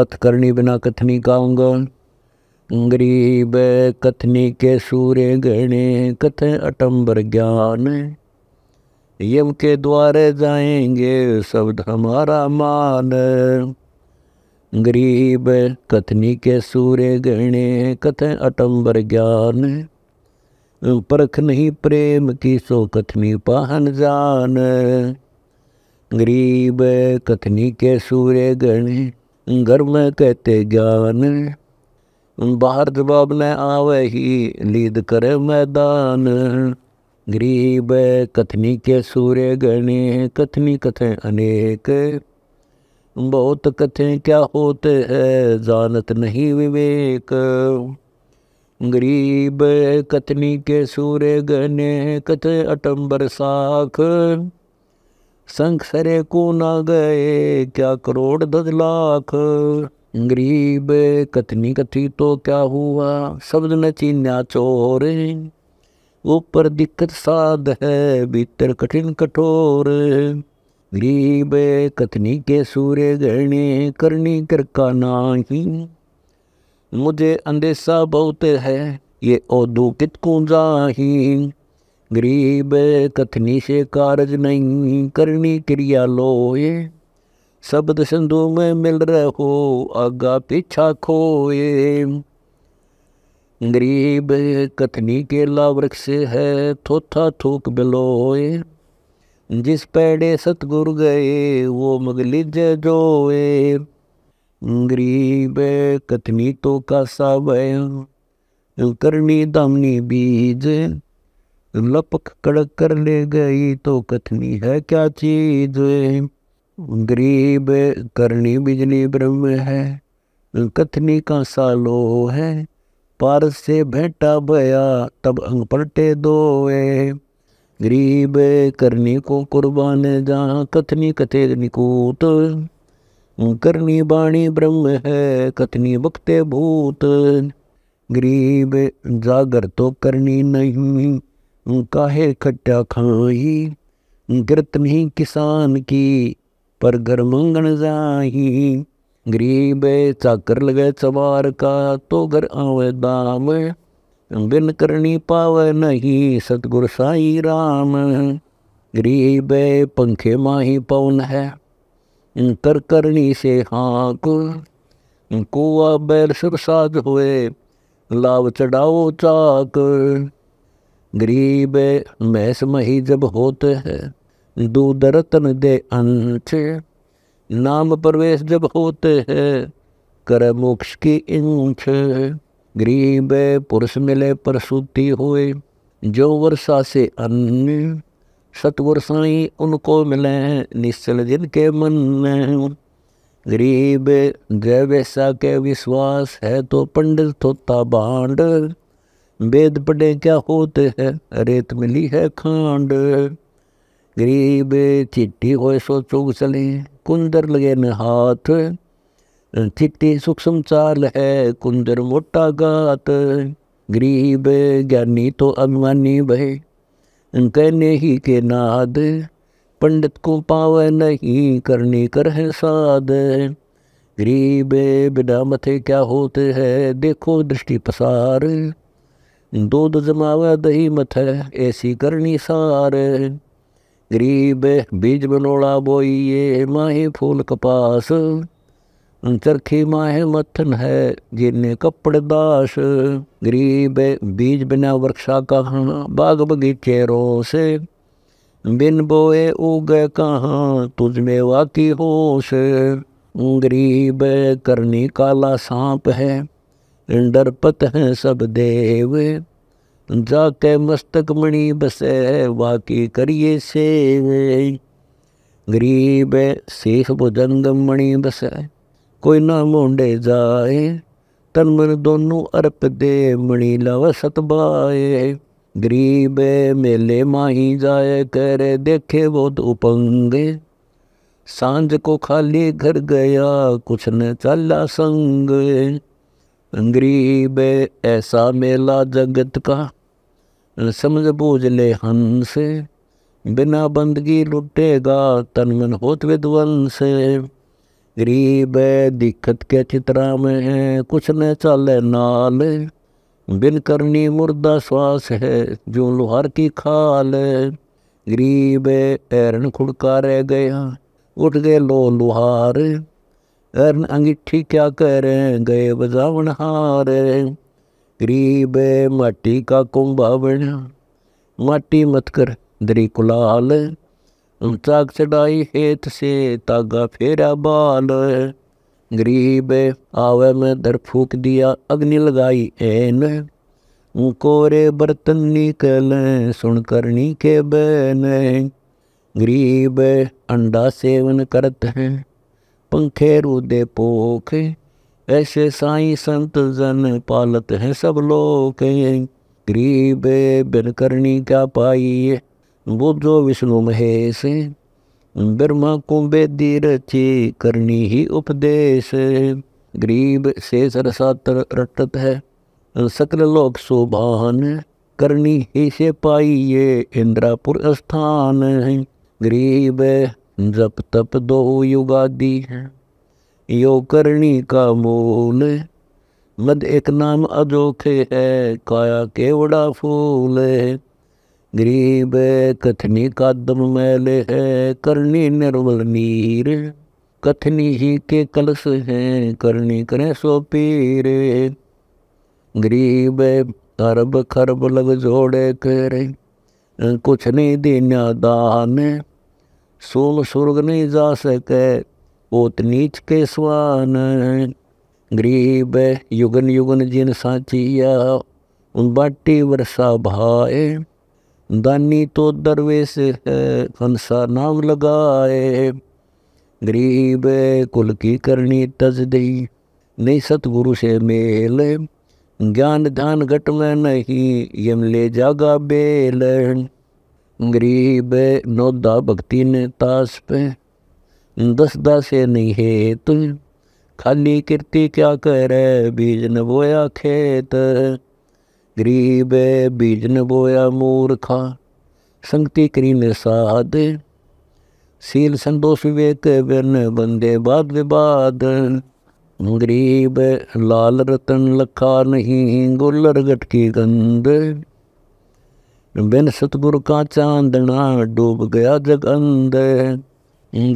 अथ करनी बिना कथनी गाऊंगा गरीब कथनी के सूर्य गणे कथ अटम्बर ज्ञान यम के द्वारे जाएंगे शब्द हमारा मान गरीब कथनी के सूर्य गणे कथ अटम्बर ज्ञान परख नहीं प्रेम की सो कथनी पाहन जान गरीब कथनी के सूर्य गणे घर में कहते ज्ञान बाहर जवाब न आवे ही लीद करे मैदान गरीब कथनी के सूर्य गणे कथनी कथें अनेक बहुत कथें क्या होते है जानत नहीं विवेक गरीब कथनी के सूर्य गणे कथे अटम्बर साख संसरे को न गए क्या करोड़ दस लाख गरीब कथनी कथी तो क्या हुआ शब्द न चीन्या चोर ऊपर दिक्कत साध है भीतर कठिन कठोर गरीब कथनी के सूर्य गहने करनी करका नाही मुझे अंदेशा बहुत है ये कित को जाही गरीब कथनी से कारज नहीं करनी क्रिया लोए शब्द सिंधु में मिल रहो आगा पीछा खोए गरीब कथनी के लावृक्ष है थोथा थूक बिलोए जिस पेड़े सतगुरु गए वो मगली जय जोए गरीब कथनी तो का सावय करनी दामनी बीज लपक कड़क कर ले गई तो कथनी है क्या चीज गरीब करनी बिजली ब्रह्म है कथनी का सालो है पार से भेटा भया तब अंग पलटे दो गरीब करनी को कुर्बान जा कथनी कथे निकूत करनी बाणी ब्रह्म है कथनी बक्ते भूत गरीब जागर तो करनी नहीं काहे खट्टा खाई गिरत नहीं किसान की पर घर मंगन जाही गरीब चाकर लगे सवार का तो घर आवे दाम बिन करनी पावे नहीं सतगुर साई राम गरीब पंखे माही पवन है कर करनी से हाक कुआ बैल सब हुए लाव चढ़ाओ चाक गरीब मैस मही जब होते हैं दूदरतन दे अंश नाम प्रवेश जब होते हैं कर मोक्ष की इंछ गरीब पुरुष मिले प्रसूति हुए जो वर्षा से अन्य सतवर्षाई उनको मिले निश्चल जिनके मन गरीब जय वैसा के विश्वास है तो पंडित होता बांड वेद पढ़े क्या होते हैं रेत मिली है खांड गरीब चिट्ठी हो सो चुग चले कुंदर लगे न हाथ चिट्ठी सूक्ष्म चाल है कुंदर मोटा गात गरीब ज्ञानी तो अभिमानी भय कहने ही के नाद पंडित को पावे नहीं करनी कर है साध गरीब बिना मथे क्या होते हैं देखो दृष्टि पसार दूध जमावा दही मथ ऐसी करनी सार गरीब बीज बनोड़ा बोइए माहे फूल कपास चरखी माहे मथन है जिन्हें कपड़ दास गरीब बीज बिना वर्षा कहाँ बाग बगीचे से बिन बोए उग कहाँ तुझ में वाकी होश गरीब करनी काला सांप है डरपत हैं सब देव जाके मस्तक मणि बसे वाकी करिए सेवे गरीब सीख भुजंगम मणि बसे कोई ना मोंडे जाए तन मन दोनों अर्प दे मणि लव सतबाए गरीब मेले माही जाए करे देखे बहुत उपंगे सांझ को खाली घर गया कुछ न चला संग गरीब ऐसा मेला जगत का समझ बूझ ले हंस बिना बंदगी लुटेगा तन मन होत विध्वंस गरीब दिक्कत के चित्रा में है कुछ न चाले नाल बिन करनी मुर्दा श्वास है जो लोहार की खाल गरीब एरन खुड़का रह गया उठ गए लो लुहार अंगिठी क्या करें गए बजावन हार गरीब माटी का कुंभा बना माटी मत कर दरी कुलाल चाक चढ़ाई हेत से तागा फेरा बाल गरीब आवे में दर फूक दिया अग्नि लगाई एन कोरे बर्तन निकल सुन करनी के बहन गरीब अंडा सेवन करते हैं पंखेरु दे पोख ऐसे साई संत जन पालत हैं सब लोग गरीब बिन करनी क्या पाई बुद्धो विष्णु महेश ब्रह्मा कुंभे थी करनी ही उपदेश गरीब से सरसात्र रटत है सकल लोक शोभान करनी ही से पाई ये इंद्रापुर स्थान गरीब जप तप दो युगादि है यो करणी का मूल मद एक नाम अजोखे है काया केवड़ा फूल गरीब कथनी का दम मैले है करनी निर्मल नीर कथनी ही के कलश हैं करनी करें सो पीर गरीब अरब खरब लग जोड़े करे कुछ नहीं देना दान सोल स्वर्ग नहीं जा सके ओत नीच के स्वान गरीब युगन युगन जिन साचिया उन बाटी वर्षा भाए दानी तो दरवेश कंसा नाम लगाए गरीब कुल की करनी तज दई नहीं सतगुरु से मेल ज्ञान ध्यान घटवे नहीं यम ले जागा बेल गरीब नोदा भक्ति ने तास पे दसदा से नहीं है तुम खाली कीर्ति क्या करे बीज न बोया खेत गरीब बीज न बोया मूर्खा संगति करी ने साध सील संतोष विवेक बिन बंदे बाद विवाद गरीब लाल रतन लखा नहीं गुल्लर गटकी की गंद बिन सतगुरु का चांदना डूब गया जग अंदर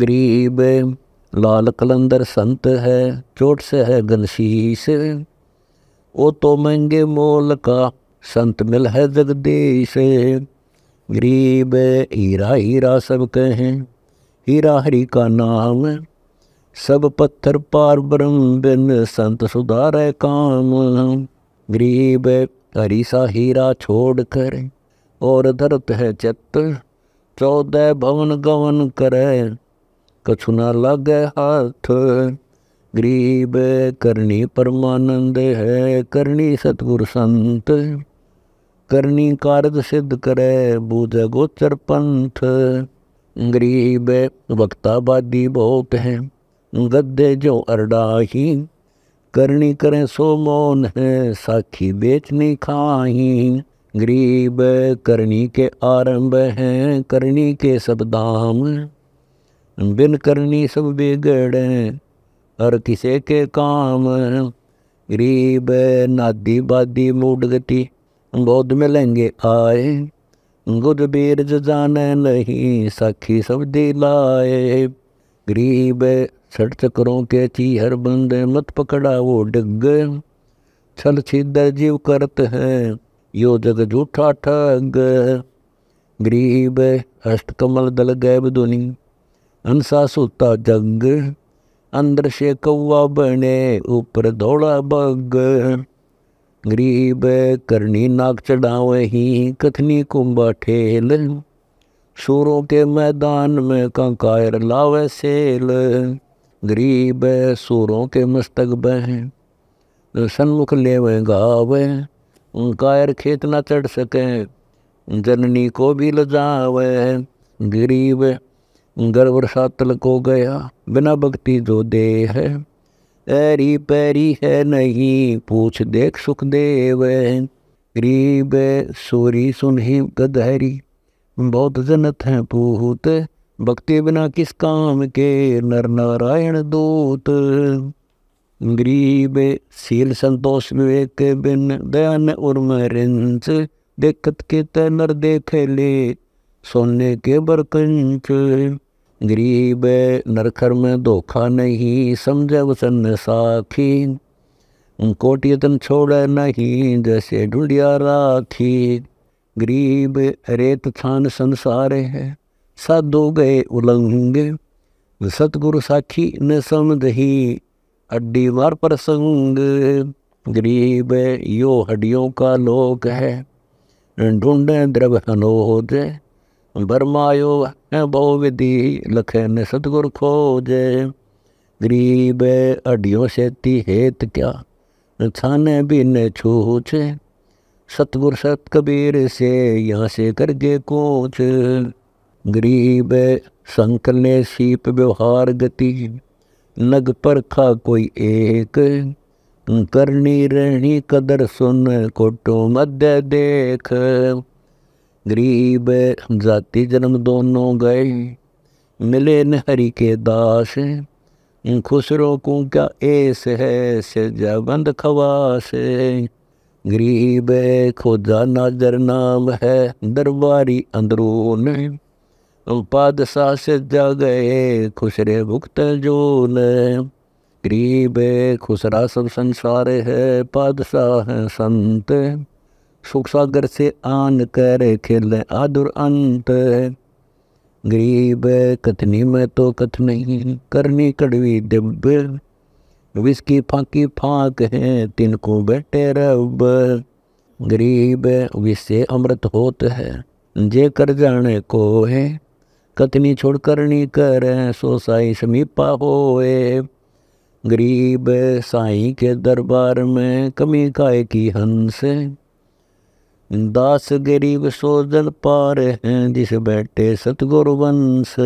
गरीब लाल कलंदर संत है चोट से है गनशीस ओ तो महंगे मोल का संत मिल है जगदीश गरीब हीरा हीरा सब कहें हीरा हरी का नाम सब पत्थर पार ब्रह्म बिन संत सुधार काम गरीब हरी सा हीरा छोड़ कर और धरत है चित चौदह भवन गवन करे कछु न हाथ गरीब करनी परमानंद है करनी सतगुर संत करनी कारद सिद्ध करे बूझ गोचर पंथ गरीब वक्ताबादी बहुत है गद्दे जो अरडाही करनी करें सो मौन है साखी बेचनी खाही गरीब करनी के आरंभ हैं करनी के सब दाम बिन करनी सब बिगड़ हर किसे के काम गरीब नादी बादी मूड गति बौद्ध में लेंगे आए गुद बीरज जान नहीं साखी सब दिलाए गरीब छठ चक्रों के चीहर बंद मत पकड़ा वो डिग छल छिदर जीव करत हैं यो जग जूठा ठग गरीब कमल दल गैब दुनी अंसा सूता जग अंदर से कौवा बने ऊपर दौड़ा बग गरीब करनी नाक चढ़ावे ही कथनी कुंभा ठेल सूरों के मैदान में कंकायर लावे सेल गरीब सूरों के मस्तक बह सन्मुख लेवे गावे कायर खेत न चढ़ सके जननी को भी लजावे गरीब गर्भ सातल को गया बिना भक्ति जो दे है ऐरी पैरी है नहीं पूछ देख सुखदेव गरीब सूरी ही गदहरी बहुत जनत हैं पूत भक्ति बिना किस काम के नर नारायण दूत गरीब सील संतोष विवेक बिन दयान उर्मरिंस देखत के तनर देख ले सोने के बरकंच गरीब नरखर में धोखा नहीं समझे वसन साखी कोटियतन छोड़ नहीं जैसे ढूंढिया राखी गरीब रेत छान संसार है साधु गए उलंग सतगुरु साखी न समझ ही अड्डी वर प्रसंग गरीब यो हड्डियों का लोक है ढूंढ द्रव हनोज बरमायो बहुविधि लख सतगुर खोज गरीब हड्डियों से ती हेत क्या छाने बिन छूछ सतगुर सत कबीर से यहाँ से गे कोच गरीब संकल ने सीप व्यवहार गति नग परखा कोई एक करनी रहनी कदर सुन कोटो मध्य देख गरीब जाति जन्म दोनों गए मिले न हरि के दास खुसरो को क्या ऐस है सजाबंद खवास गरीब खोजा नाजर नाम है दरबारी अंदरून उपाद सास गए खुसरे भुक्त जो गरीब खुसरा सब संसार है पादशाह है संत सुख सागर से आन कर खेल आदुर अंत गरीब कथनी में तो कथ नहीं करनी कड़वी दिब विस्की फांकी फाक है तिनको बैठे रब गरीब विषय अमृत होत है जे कर जाने को है कथनी छोड़ करनी कर सो साई समीपा होए गरीब साई के दरबार में कमी काय की हंस दास गरीब सो जल पार हैं जिस बैठे सतगुरु वंश